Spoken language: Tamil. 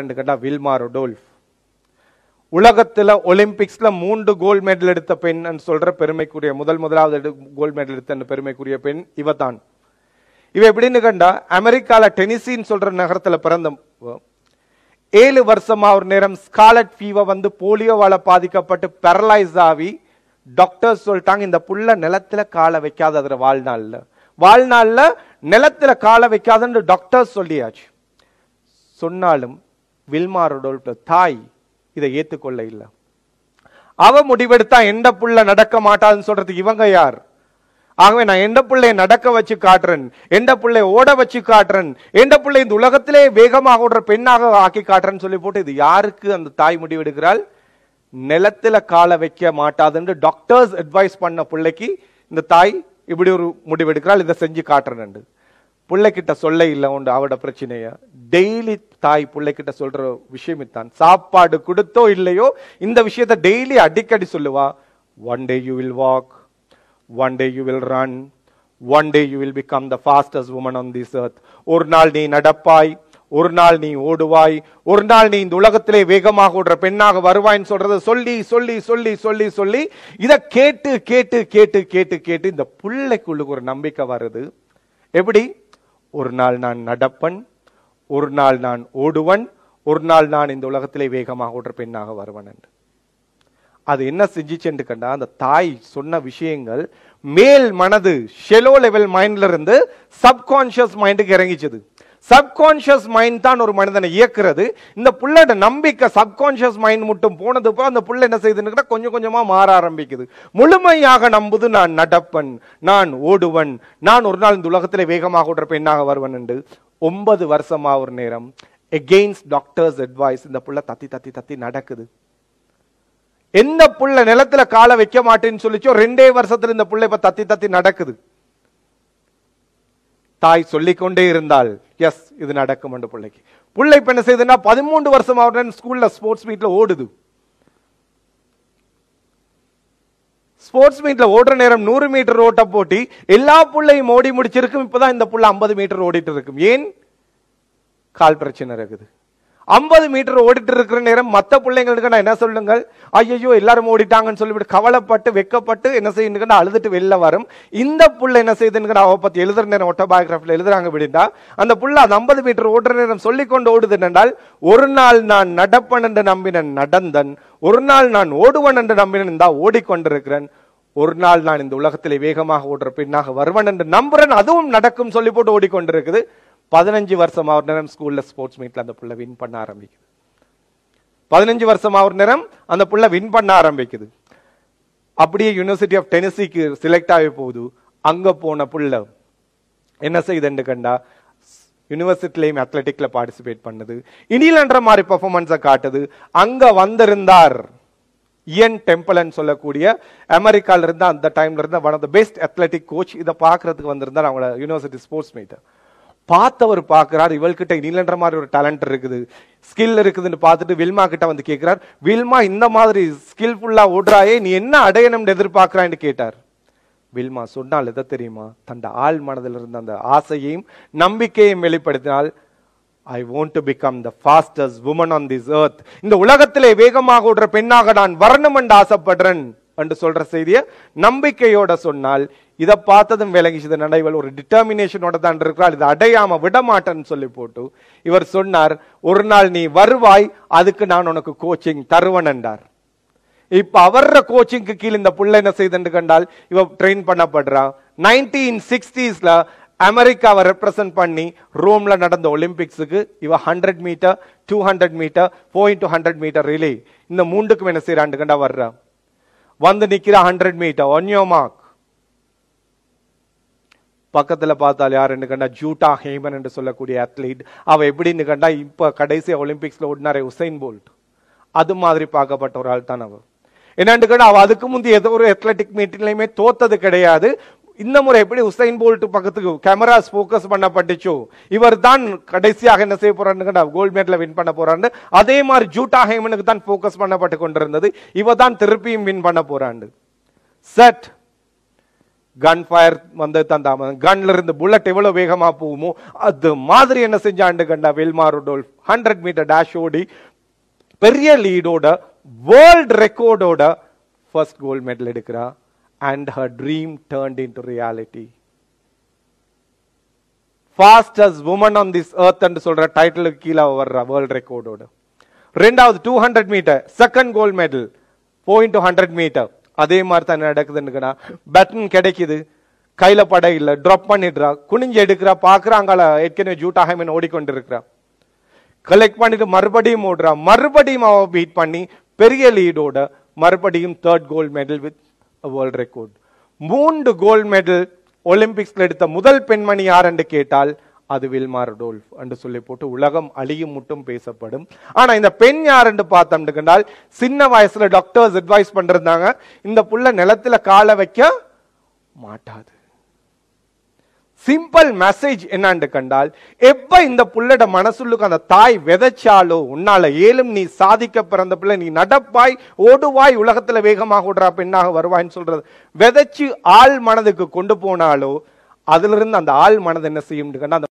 ரெண்டு கேட்டால் வில்மா ரொடோல்ஃப் உலகத்தில் ஒலிம்பிக்ஸில் மூன்று கோல்டு மெடல் எடுத்த பெண் சொல்கிற பெருமைக்குரிய முதல் முதலாவது கோல்டு மெடல் எடுத்த பெருமைக்குரிய பெண் இவ தான் இவ எப்படின்னு கண்டா அமெரிக்காவில் டெனிசின்னு சொல்கிற நகரத்தில் பிறந்த ஏழு வருஷமா ஒரு நேரம் ஸ்காலட் ஃபீவர் வந்து போலியோவால் பாதிக்கப்பட்டு பேரலைஸ் ஆகி டாக்டர்ஸ் சொல்லிட்டாங்க இந்த புள்ள நிலத்தில் காலை வைக்காத அதில் வாழ்நாளில் வாழ்நாளில் நிலத்தில் காலை வைக்காதுன்னு டாக்டர்ஸ் சொல்லியாச்சு சொன்னாலும் வில்மா ரொடோல்டோ தாய் இதை ஏற்றுக்கொள்ள இல்லை அவ முடிவெடுத்தா எந்த புள்ள நடக்க மாட்டாதுன்னு சொல்றதுக்கு இவங்க யார் ஆகவே நான் எந்த பிள்ளையை நடக்க வச்சு காட்டுறேன் எந்த பிள்ளையை ஓட வச்சு காட்டுறேன் எந்த பிள்ளை இந்த உலகத்திலே வேகமாக ஓடுற பெண்ணாக ஆக்கி காட்டுறேன்னு சொல்லி போட்டு இது யாருக்கு அந்த தாய் முடிவெடுக்கிறாள் நிலத்துல காலை வைக்க மாட்டாதுன்னு டாக்டர்ஸ் அட்வைஸ் பண்ண பிள்ளைக்கு இந்த தாய் இப்படி ஒரு முடிவெடுக்கிறாள் இதை செஞ்சு காட்டுறேன் பிள்ளைகிட்ட சொல்ல இல்லை உண்டு அவட பிரச்சனையை டெய்லி தாய் பிள்ளைகிட்ட சொல்ற விஷயம் தான் சாப்பாடு கொடுத்தோ இல்லையோ இந்த விஷயத்த டெய்லி அடிக்கடி சொல்லுவா one day you will walk one day you will run one day you will become the fastest woman on this earth ஒரு நாள் நீ நடப்பாய் ஒரு நாள் நீ ஓடுவாய் ஒரு நாள் நீ இந்த உலகத்திலே வேகமாக ஓடுற பெண்ணாக வருவாய்ன்னு சொல்றத சொல்லி சொல்லி சொல்லி சொல்லி சொல்லி இதை கேட்டு கேட்டு கேட்டு கேட்டு கேட்டு இந்த பிள்ளைக்குள்ளுக்கு ஒரு நம்பிக்கை வருது எப்படி ஒரு நாள் நான் நடப்பன் ஒரு நாள் நான் ஓடுவன் ஒரு நாள் நான் இந்த உலகத்திலே வேகமாக ஓடுற பெண்ணாக வருவன் என்று அது என்ன செஞ்சிச்சுன்னு கண்டா அந்த தாய் சொன்ன விஷயங்கள் மேல் மனது ஷெலோ லெவல் மைண்ட்ல இருந்து சப்கான்ஷியஸ் மைண்டுக்கு இறங்கிச்சது சப்கான்ஷியஸ் மைண்ட் தான் ஒரு மனிதனை இயக்குறது இந்த புள்ளோட நம்பிக்கை சப்கான்ஷியஸ் மைண்ட் மட்டும் போனது போ அந்த புள்ள என்ன செய்யுதுன்னு கொஞ்சம் கொஞ்சமாக மாற ஆரம்பிக்குது முழுமையாக நம்புது நான் நடப்பன் நான் ஓடுவன் நான் ஒரு நாள் இந்த உலகத்தில் வேகமாக ஓடுற பெண்ணாக வருவன் என்று ஒன்பது வருஷமா ஒரு நேரம் எகெயின்ஸ்ட் டாக்டர்ஸ் அட்வைஸ் இந்த புள்ள தத்தி தத்தி தத்தி நடக்குது எந்த புள்ள நிலத்துல காலை வைக்க மாட்டேன்னு சொல்லிச்சோ ரெண்டே வருஷத்துல இந்த புள்ள இப்ப தத்தி தத்தி நடக்குது தாய் சொல்லிக்கொண்டே இருந்தால் எஸ் இது நடக்கும் என்று பிள்ளைக்கு பிள்ளை இப்ப என்ன செய்யுதுன்னா பதிமூன்று வருஷம் அவருடன் ஸ்கூல்ல ஸ்போர்ட்ஸ் மீட்ல ஓடுது ஸ்போர்ட்ஸ் மீட்ல ஓடுற நேரம் நூறு மீட்டர் ஓட்ட போட்டி எல்லா பிள்ளையும் ஓடி முடிச்சிருக்கும் இப்பதான் இந்த புள்ள ஐம்பது மீட்டர் ஓடிட்டு இருக்கும் ஏன் கால் பிரச்சனை இருக்குது ஐம்பது மீட்டர் ஓடிட்டு இருக்கிற நேரம் மற்ற பிள்ளைங்களுக்கு நான் என்ன சொல்லுங்கள் ஐயோ எல்லாரும் ஓடிட்டாங்கன்னு சொல்லிவிட்டு கவலைப்பட்டு வெக்கப்பட்டு என்ன நான் அழுதுட்டு வெளில வரும் இந்த புள்ள என்ன செய்யுதுன்னு அவ பத்தி எழுதுற நேரம் ஆட்டோபயோகிராஃபில் எழுதுறாங்க அப்படின்னா அந்த புள்ள அந்த ஐம்பது மீட்டர் ஓடுற நேரம் சொல்லி கொண்டு ஓடுது என்றால் ஒரு நாள் நான் நடப்பன் என்று நம்பினன் நடந்தன் ஒரு நாள் நான் ஓடுவன் என்று நம்பினன் தான் ஓடிக்கொண்டிருக்கிறேன் ஒரு நாள் நான் இந்த உலகத்திலே வேகமாக ஓடுற பின்னாக வருவன் என்று நம்புறன் அதுவும் நடக்கும் சொல்லி போட்டு ஓடிக்கொண்டிருக்குது பதினஞ்சு வருஷம் ஒரு நேரம் ஸ்கூலில் ஸ்போர்ட்ஸ் மீட்ல அந்த பிள்ளை வின் பண்ண ஆரம்பிக்குது பதினஞ்சு வருஷம் ஒரு நேரம் அந்த புள்ள வின் பண்ண ஆரம்பிக்குது அப்படியே யூனிவர்சிட்டி ஆஃப் டெனிசிக்கு செலக்ட் ஆகி போகுது அங்கே போன புள்ள என்ன செய்யுதுன்னு கண்டா யூனிவர்சிட்டிலையும் அத்லெட்டிக்கில் பார்ட்டிசிபேட் பண்ணுது இனிலன்ற மாதிரி பர்ஃபார்மன்ஸை காட்டுது அங்கே வந்திருந்தார் இயன் டெம்பிள் சொல்லக்கூடிய அமெரிக்கால இருந்த அந்த டைம்ல இருந்த one of the best athletic coach இதை பார்க்கறதுக்கு வந்திருந்தார் அவங்களோட யூனிவர்சிட்டி ஸ்போர்ட்ஸ் மீட்டர் பார்த்தவர் பார்க்கிறார் இவள்கிட்ட நீலன்ற மாதிரி ஒரு டேலண்ட் இருக்குது ஸ்கில் இருக்குதுன்னு பார்த்துட்டு வில்மா கிட்ட வந்து கேட்கிறார் வில்மா இந்த மாதிரி ஸ்கில்ஃபுல்லா ஓடுறாயே நீ என்ன அடையணும்னு எதிர்பார்க்கிறான்னு கேட்டார் வில்மா சொன்னால் எதை தெரியுமா தன் ஆள் மனதில் இருந்த அந்த ஆசையையும் நம்பிக்கையையும் வெளிப்படுத்தினால் I want to become the fastest woman on this earth இந்த உலகத்திலே வேகமாக ஓடுற பெண்ணாக நான் வரணும் என்று ஆசைப்படுறேன் என்று சொல்ற செய்தியை நம்பிக்கையோட சொன்னால் இதை பார்த்ததும் விளங்கிச்சு இந்த நடைவல் ஒரு டிட்டர்மினேஷனோட தான் இருக்கிறாள் இதை அடையாம மாட்டேன்னு சொல்லி போட்டு இவர் சொன்னார் ஒரு நாள் நீ வருவாய் அதுக்கு நான் உனக்கு கோச்சிங் தருவன் என்றார் இப்ப அவர கோச்சிங்க்கு கீழ் இந்த புள்ள என்ன செய்தன்று கண்டால் இவ ட்ரெயின் பண்ணப்படுறான் நைன்டீன் சிக்ஸ்டீஸ்ல அமெரிக்காவை ரெப்ரசன்ட் பண்ணி ரோம்ல நடந்த ஒலிம்பிக்ஸுக்கு இவ hundred metre two hundred metre four into hundred metre relay இந்த மூன்றுக்கும் என்ன கண்டா வர்றான் வந்து நிக்கிற hundred metre on your mark பக்கத்தில் பார்த்தால் என்று கண்டா ஜூட்டா ஹேமன் என்று சொல்லக்கூடிய அத்லீட் அவள் எப்படின்னு கண்டா இப்போ கடைசி ஒலிம்பிக்ஸில் ஓடினாரே உசைன் போல்ட் அது மாதிரி பார்க்கப்பட்ட ஒரு ஆள் தான் அவள் என்னன்னு கேட்டால் அவள் அதுக்கு முந்தைய ஏதோ ஒரு அத்லட்டிக் மீட்டிலையுமே தோத்தது கிடையாது இந்த முறை எப்படி உசைன் போல்ட் பக்கத்துக்கு கேமராஸ் ஃபோக்கஸ் பண்ணப்பட்டுச்சோ இவர் தான் கடைசியாக என்ன செய்ய போறான்னு கோல்டு மெடலை வின் பண்ண போறாரு அதே மாதிரி ஜூட்டா ஹேமனுக்கு தான் ஃபோக்கஸ் பண்ணப்பட்டு கொண்டிருந்தது இவர் தான் திருப்பியும் வின் பண்ண போறாண்டு சட் கன் ஃபயர் வந்து தான் கன்ல இருந்து புல்லட் எவ்வளவு வேகமா போகுமோ அது மாதிரி என்ன செஞ்சாண்டு கண்டா Wilma Rudolph hundred metre dash ஓடி பெரிய லீடோட வேர்ல்ட் ரெக்கார்டோட ஃபர்ஸ்ட் கோல்டு மெடல் எடுக்கிறா and her dream turned into reality. Fastest woman on this earth சொல்கிற டைட்டிலுக்கு கீழே வர்ற வேர்ல்ட் ரெக்கார்டோட ரெண்டாவது two hundred metre second gold medal four into hundred metre அதே மாதிரி தான் நடக்குதுன்னுக்குன்னா பேட்டன் கிடைக்குது கையில் படை இல்லை ட்ராப் பண்ணிடுறா குனிஞ்சு எடுக்கிறா பார்க்குறா அங்கால ஏற்கனவே ஜூட்டாக மீன் ஓடிக்கொண்டு இருக்கிறா கலெக்ட் பண்ணிட்டு மறுபடியும் ஓடுறா மறுபடியும் அவ பீட் பண்ணி பெரிய லீடோட மறுபடியும் third gold medal with world record மூன்று கோல்டு மெடல் ஒலிம்பிக்ஸில் எடுத்த முதல் பெண்மணி யார் என்று கேட்டால் அது வில்மார் டோல்ஃப் என்று சொல்லி போட்டு உலகம் அழியும் முட்டும் பேசப்படும் ஆனால் இந்த பெண் யார் என்று பார்த்தோம்னு சின்ன வயசில் டாக்டர்ஸ் அட்வைஸ் பண்றாங்க இந்த புள்ள நிலத்துல காலை வைக்க மாட்டாது சிம்பிள் மெசேஜ் என்னன்னு கண்டால் எப்ப இந்த புள்ளட மனசுள்ளுக்கு அந்த தாய் விதைச்சாலோ உன்னால ஏலும் நீ சாதிக்க பிறந்த பிள்ளை நீ நடப்பாய் ஓடுவாய் உலகத்துல வேகமாக ஓடுறா பெண்ணாக வருவாய்ன்னு சொல்றது விதைச்சு ஆள் மனதுக்கு கொண்டு போனாலோ அதுல இருந்து அந்த ஆள் மனது என்ன செய்யும் அந்த